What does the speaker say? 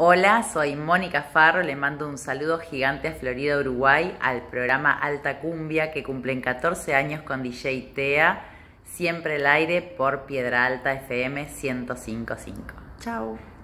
Hola, soy Mónica Farro, le mando un saludo gigante a Florida, Uruguay, al programa Alta Cumbia que cumplen 14 años con DJ Tea, siempre el aire por Piedra Alta FM 105.5. Chao.